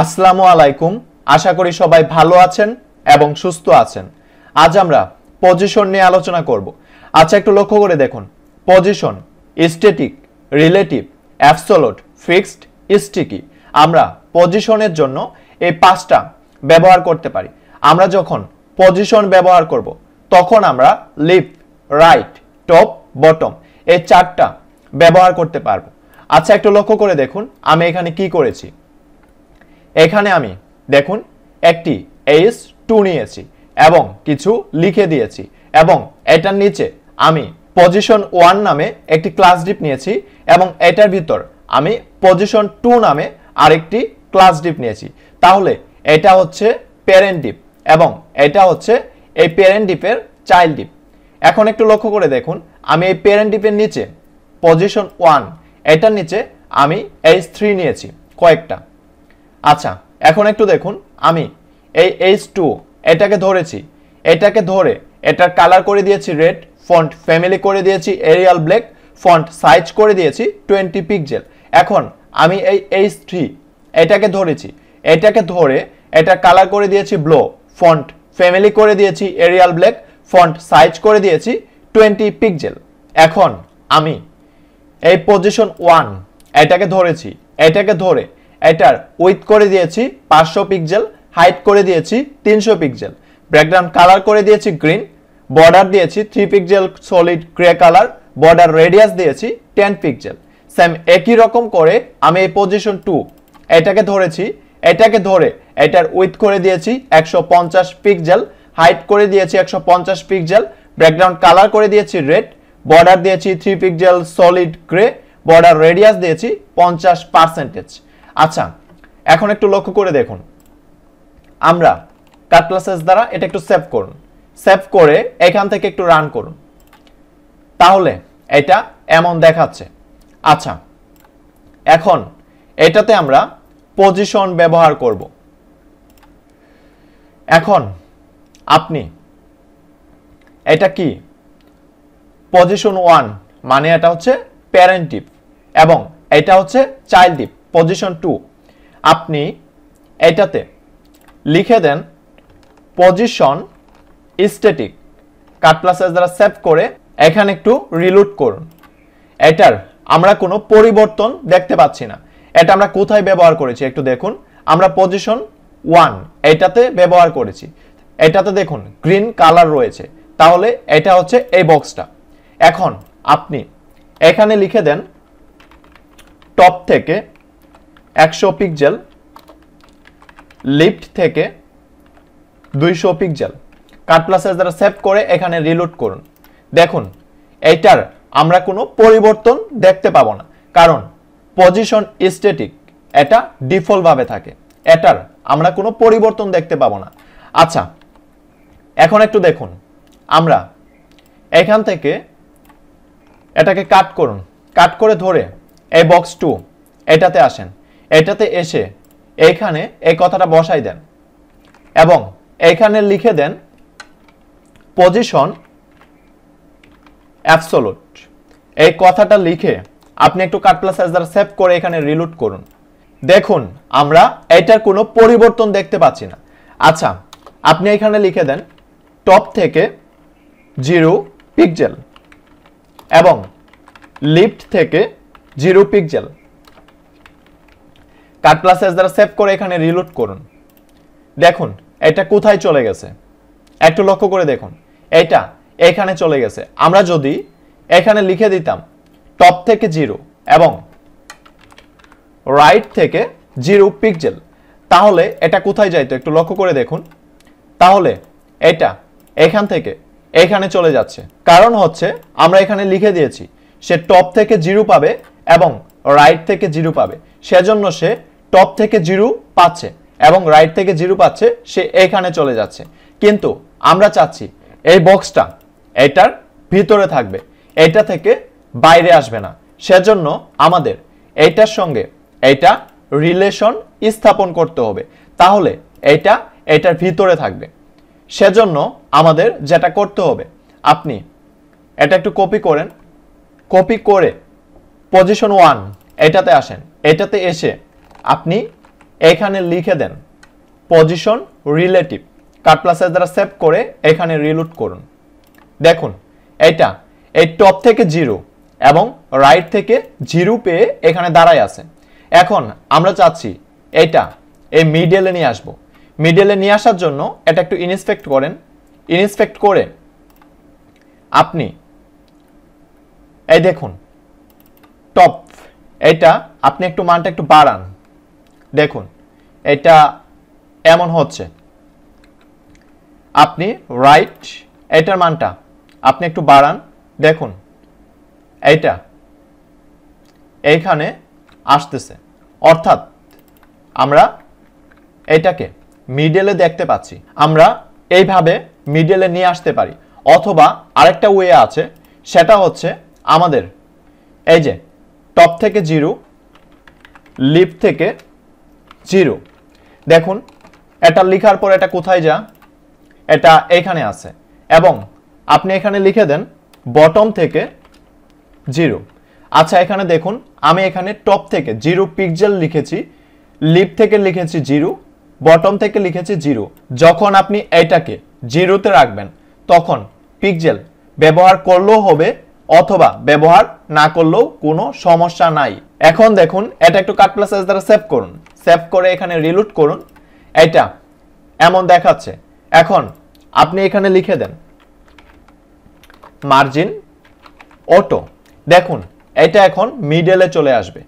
আসসালামু আলাইকুম আশা করি সবাই ভালো আছেন এবং সুস্থ আছেন আজ আমরা পজিশন নিয়ে আলোচনা করব আচ্ছা একটু লক্ষ্য করে দেখুন position static relative absolute fixed sticky আমরা পজিশনের জন্য এই পাঁচটা ব্যবহার করতে পারি আমরা যখন পজিশন ব্যবহার করব তখন আমরা লিপ রাইট টপ বটম এই চারটা ব্যবহার করতে পারবো আচ্ছা একটু লক্ষ্য করে দেখুন আমি এখানে কি করেছি এখানে আমি দেখুন একটি এস টু নিয়েছি এবং কিছু লিখে দিয়েছি এবং এটার নিচে আমি পজিশন ওয়ান নামে একটি ক্লাস ডিপ নিয়েছি এবং এটার ভিতর আমি পজিশন টু নামে আরেকটি ক্লাস ডিপ নিয়েছি তাহলে এটা হচ্ছে প্যারেন্ট ডিপ এবং এটা হচ্ছে এই প্যারেন্ট ডিপের চাইল্ড ডিপ এখন একটু লক্ষ্য করে দেখুন আমি এই প্যারেন্ট ডিপের নিচে পজিশন ওয়ান এটার নিচে আমি এইচ থ্রি নিয়েছি কয়েকটা আচ্ছা এখন একটু দেখুন আমি এই এইচ টু এটাকে ধরেছি এটাকে ধরে এটার কালার করে দিয়েছি রেড ফন্ট ফ্যামিলি করে দিয়েছি এরিয়াল ব্ল্যাক ফন্ট সাইজ করে দিয়েছি টোয়েন্টি পিকজেল এখন আমি এই এইচ থ্রি এটাকে ধরেছি এটাকে ধরে এটা কালার করে দিয়েছি ব্লো ফন্ট ফ্যামিলি করে দিয়েছি এরিয়াল ব্ল্যাক ফন্ট সাইজ করে দিয়েছি টোয়েন্টি পিকজেল এখন আমি এই পজিশন ওয়ান এটাকে ধরেছি এটাকে ধরে এটার উইথ করে দিয়েছি পাঁচশো পিক্সেল হাইট করে দিয়েছি তিনশো পিক্সেল ব্যাকগ্রাউন্ড কালার করে দিয়েছি গ্রিন বর্ডার দিয়েছি three pixel solid grey colour border radius দিয়েছি টেন পিক্সেল সেম একই রকম করে আমি এই পজিশন টু এটাকে ধরেছি এটাকে ধরে এটার উইথ করে দিয়েছি একশো পঞ্চাশ পিক্সেল হাইট করে দিয়েছি একশো পঞ্চাশ পিক্সেল ব্যাকগ্রাউন্ড কালার করে দিয়েছি রেড বর্ডার দিয়েছি three pixel solid grey border radius দিয়েছি পঞ্চাশ পার্সেন্টেজ আচ্ছা এখন একটু লক্ষ্য করে দেখুন আমরা কাট ক্লাসেস দ্বারা এটা একটু সেভ করুন সেভ করে এখান থেকে একটু রান করুন তাহলে এটা এমন দেখাচ্ছে আচ্ছা এখন এটাতে আমরা পজিশন ব্যবহার করব এখন আপনি এটা কি পজিশন ওয়ান মানে এটা হচ্ছে প্যারেন্টিভ এবং এটা হচ্ছে চাইল্ড ডিপ পজিশন টু আপনি এটাতে লিখে দেন পজিশন স্টেটিক কাট প্লাসেস দ্বারা সেভ করে এখানে একটু রিলুট করুন এটার আমরা কোনো পরিবর্তন দেখতে পাচ্ছি না এটা আমরা কোথায় ব্যবহার করেছি একটু দেখুন আমরা পজিশন ওয়ান এটাতে ব্যবহার করেছি এটাতে দেখুন গ্রিন কালার রয়েছে তাহলে এটা হচ্ছে এই বক্সটা এখন আপনি এখানে লিখে দেন টপ থেকে একশো পিকজেল লিফট থেকে দুইশো পিকজেল কাট প্লাসের দ্বারা সেভ করে এখানে রিলোড করুন দেখুন এইটার আমরা কোনো পরিবর্তন দেখতে পাবো না কারণ পজিশন স্টেটিক এটা ডিফল্টভাবে থাকে এটার আমরা কোনো পরিবর্তন দেখতে পাবো না আচ্ছা এখন একটু দেখুন আমরা এখান থেকে এটাকে কাট করুন কাট করে ধরে এই বক্স টু এটাতে আসেন এটাতে এসে এইখানে এই কথাটা বসাই দেন এবং এইখানে লিখে দেন পজিশন অ্যাপসোলুট এই কথাটা লিখে আপনি একটু কাট প্লাস এজার সেভ করে এখানে রিলুট করুন দেখুন আমরা এটার কোনো পরিবর্তন দেখতে পাচ্ছি না আচ্ছা আপনি এখানে লিখে দেন টপ থেকে জিরো পিকজেল এবং লিফট থেকে zero pixel cut plus S দ্বারা সেভ করে এখানে রিলোড করুন দেখুন এটা কোথায় চলে গেছে একটু লক্ষ্য করে দেখুন এটা এখানে চলে গেছে আমরা যদি এখানে লিখে দিতাম টপ থেকে জিরো এবং রাইট থেকে জিরো পিকজেল তাহলে এটা কোথায় যাইতো একটু লক্ষ্য করে দেখুন তাহলে এটা এখান থেকে এখানে চলে যাচ্ছে কারণ হচ্ছে আমরা এখানে লিখে দিয়েছি সে টপ থেকে জিরো পাবে এবং রাইট থেকে জিরো পাবে সেজন্য সে টপ থেকে জিরো পাচ্ছে এবং রাইট থেকে জিরো পাচ্ছে সে এখানে চলে যাচ্ছে কিন্তু আমরা চাচ্ছি এই বক্সটা এটার ভিতরে থাকবে এটা থেকে বাইরে আসবে না সেজন্য আমাদের এইটার সঙ্গে এটা রিলেশন স্থাপন করতে হবে তাহলে এটা এটার ভিতরে থাকবে সেজন্য আমাদের যেটা করতে হবে আপনি এটা একটু কপি করেন কপি করে পজিশন ওয়ান এটাতে আসেন এটাতে এসে আপনি এখানে লিখে দেন পজিশন রিলেটিভ কাট প্লাসের দ্বারা সেভ করে এখানে রিলুট করুন দেখুন এটা এই টপ থেকে জিরো এবং রাইট থেকে জিরো পেয়ে এখানে দাঁড়ায় আছে এখন আমরা চাচ্ছি এটা এই মিডিয়ালে নিয়ে আসব মিডেলে নিয়ে আসার জন্য এটা একটু ইনস্পেক্ট করেন ইনসপেক্ট করে আপনি এই দেখুন টপ এটা আপনি একটু মানটা একটু বাড়ান দেখুন এটা এমন হচ্ছে আপনি রাইট এটার মানটা আপনি একটু বাড়ান দেখুন এইটা এইখানে আসতেছে অর্থাৎ আমরা এটাকে মিডেলে দেখতে পাচ্ছি আমরা এইভাবে মিডেলে নিয়ে আসতে পারি অথবা আরেকটা ওয়ে আছে সেটা হচ্ছে আমাদের এই যে টপ থেকে জিরো লিপ থেকে জিরো দেখুন এটা লেখার পর এটা কোথায় যা এটা এখানে আছে এবং আপনি এখানে লিখে দেন বটম থেকে জিরো আচ্ছা এখানে দেখুন আমি এখানে টপ থেকে জিরো পিকজেল লিখেছি লিপ থেকে লিখেছি জিরো বটম থেকে লিখেছি জিরো যখন আপনি এটাকে জিরোতে রাখবেন তখন পিকজেল ব্যবহার করলেও হবে অথবা ব্যবহার না করলেও কোনো সমস্যা নাই এখন দেখুন এটা একটু কাট প্লাস দ্বারা সেভ করুন সেভ করে এখানে রিলুট করুন এটা এমন দেখাচ্ছে এখন আপনি এখানে লিখে দেন মার্জিন অটো দেখুন এটা এখন মিডেলে চলে আসবে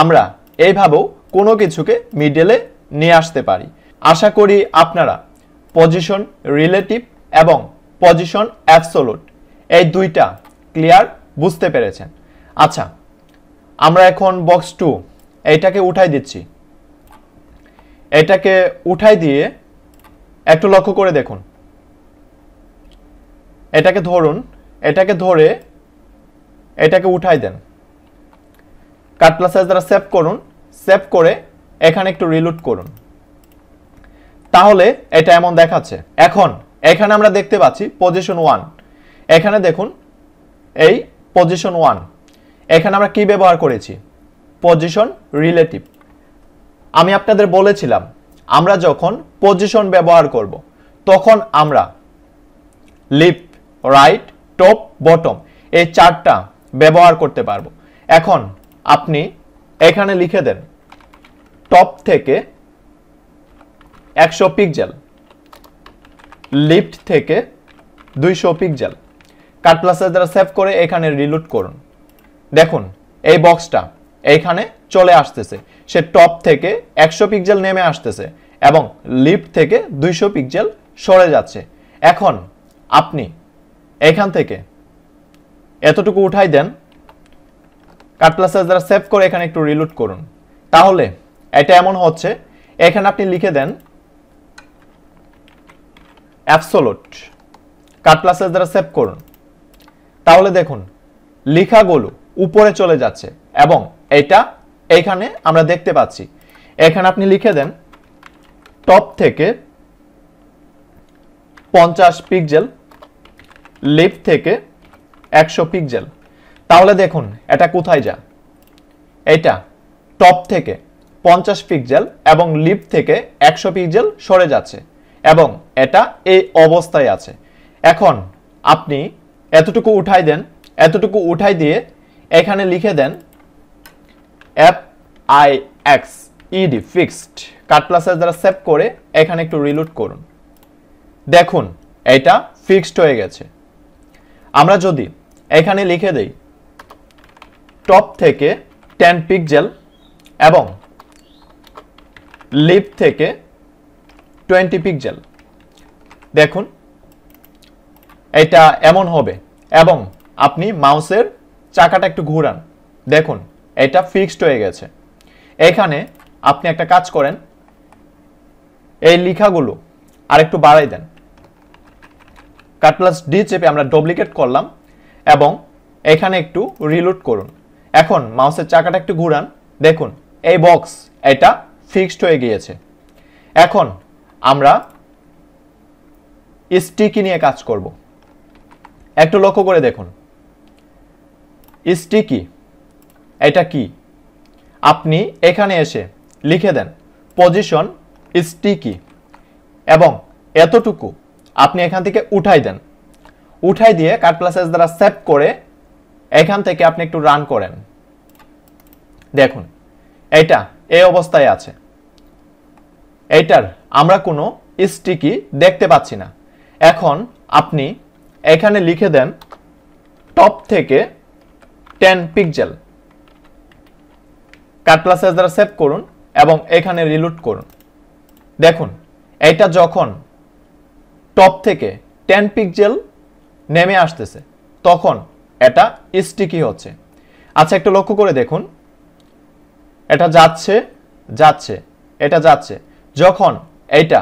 আমরা এইভাবেও কোনো কিছুকে মিডেলে নিয়ে আসতে পারি আশা করি আপনারা পজিশন রিলেটিভ এবং পজিশন অ্যাপসোলুট এই দুইটা ক্লিয়ার বুঝতে পেরেছেন আচ্ছা আমরা এখন বক্স টু এইটাকে উঠাই দিচ্ছি এটাকে উঠাই দিয়ে একটু লক্ষ্য করে দেখুন এটাকে ধরুন এটাকে ধরে এটাকে উঠাই দেন কাটলা সাইজ দ্বারা সেভ করুন সেভ করে এখানে একটু রিলুট করুন তাহলে এটা এমন দেখাচ্ছে এখন এখানে আমরা দেখতে পাচ্ছি পজিশন ওয়ান এখানে দেখুন এই পজিশন ওয়ান এখানে আমরা কি ব্যবহার করেছি পজিশন রিলেটিভ আমি আপনাদের বলেছিলাম আমরা যখন পজিশন ব্যবহার করব। তখন আমরা লিপ রাইট টপ বটম এই চারটা ব্যবহার করতে পারবো এখন আপনি এখানে লিখে দেন টপ থেকে একশো পিকজেল লিফট থেকে দুইশো পিকজেল কাট প্লাসে দ্বারা সেভ করে এখানে রিলুট করুন দেখুন এই বক্সটা এইখানে চলে আসতেছে সে টপ থেকে একশো পিক্সেল নেমে আসতেছে এবং লিফট থেকে দুইশো পিক্সেল সরে যাচ্ছে এখন আপনি এখান থেকে এতটুকু উঠাই দেন কাটলাসেস যারা সেভ করে এখানে একটু রিলুট করুন তাহলে এটা এমন হচ্ছে এখানে আপনি লিখে দেন অ্যাপসোলোট কাটলাসেস দ্বারা সেভ করুন তাহলে দেখুন লেখাগুলো উপরে চলে যাচ্ছে এবং এটা এইখানে আমরা দেখতে পাচ্ছি এখানে আপনি লিখে দেন টপ থেকে পঞ্চাশ পিকজেল লিপ থেকে একশো পিকজেল তাহলে দেখুন এটা কোথায় যা এটা টপ থেকে পঞ্চাশ পিকজেল এবং লিপ থেকে একশো পিকজেল সরে যাচ্ছে এবং এটা এই অবস্থায় আছে এখন আপনি এতটুকু উঠাই দেন এতটুকু উঠাই দিয়ে এখানে লিখে দেন F I X E D fixed cut প্লাসে দ্বারা সেভ করে এখানে একটু রিলোড করুন দেখুন এটা ফিক্সড হয়ে গেছে আমরা যদি এখানে লিখে দেই টপ থেকে টেন পিকজেল এবং লিপ থেকে টোয়েন্টি পিকজেল দেখুন এটা এমন হবে এবং আপনি মাউসের চাকাটা একটু ঘুরান দেখুন এটা ফিক্সড হয়ে গেছে এখানে আপনি একটা কাজ করেন এই লিখাগুলো একটু বাড়াই দেন প্লাস ডি চেপে আমরা ডুপ্লিকেট করলাম এবং এখানে একটু রিলোড করুন এখন মাউসের চাকাটা একটু ঘুরান দেখুন এই বক্স এটা ফিক্সড হয়ে গিয়েছে এখন আমরা স্টিকি নিয়ে কাজ করব একটু লক্ষ্য করে দেখুন স্টিকি এটা কি আপনি এখানে এসে লিখে দেন পজিশন স্টিকি এবং এতটুকু আপনি এখান থেকে উঠাই দেন উঠাই দিয়ে কাট প্লাসেস দ্বারা সেভ করে এখান থেকে আপনি একটু রান করেন দেখুন এটা এই অবস্থায় আছে এইটার আমরা কোনো স্টিকি দেখতে পাচ্ছি না এখন আপনি এখানে লিখে দেন টপ থেকে টেন পিকজেল এস দ্বারা সেভ করুন এবং এখানে রিলোড করুন দেখুন এটা যখন টপ থেকে টেন পিকজেল নেমে আসতেছে তখন এটা স্টিকি হচ্ছে আচ্ছা একটা লক্ষ্য করে দেখুন এটা যাচ্ছে যাচ্ছে এটা যাচ্ছে যখন এটা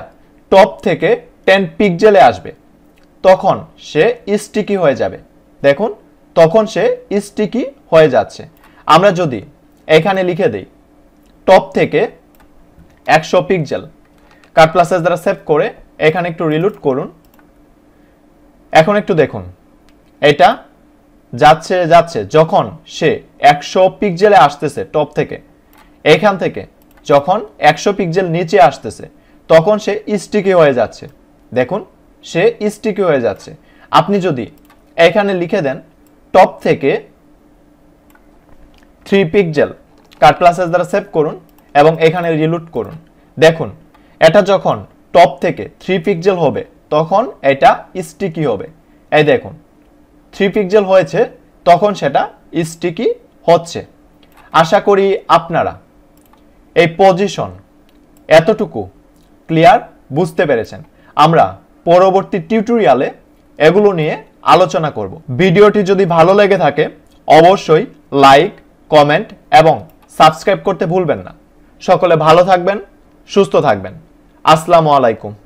টপ থেকে টেন পিকজেলে আসবে তখন সে স্টিকি হয়ে যাবে দেখুন তখন সে স্টিকি হয়ে যাচ্ছে আমরা যদি এখানে লিখে দেই টপ থেকে একশো পিকজেল কাট প্লাসেস দ্বারা সেভ করে এখানে একটু রিলুট করুন এখন একটু দেখুন এটা যাচ্ছে যাচ্ছে যখন সে একশো পিকজেলে আসতেছে টপ থেকে এখান থেকে যখন একশো পিকজেল নিচে আসতেছে তখন সে স্টিকি হয়ে যাচ্ছে দেখুন সে স্টিকি হয়ে যাচ্ছে আপনি যদি এখানে লিখে দেন টপ থেকে থ্রি পিকজেল কাট প্লাসেস দ্বারা সেভ করুন এবং এখানে রিলুট করুন দেখুন এটা যখন টপ থেকে থ্রি পিকজেল হবে তখন এটা স্টিকি হবে এই দেখুন থ্রি পিকজেল হয়েছে তখন সেটা স্টিকি হচ্ছে আশা করি আপনারা এই পজিশন এতটুকু ক্লিয়ার বুঝতে পেরেছেন আমরা পরবর্তী টিউটোরিয়ালে এগুলো নিয়ে আলোচনা করব ভিডিওটি যদি ভালো লেগে থাকে অবশ্যই লাইক কমেন্ট এবং সাবস্ক্রাইব করতে ভুলবেন না সকলে ভালো থাকবেন সুস্থ থাকবেন আসসালামু আলাইকুম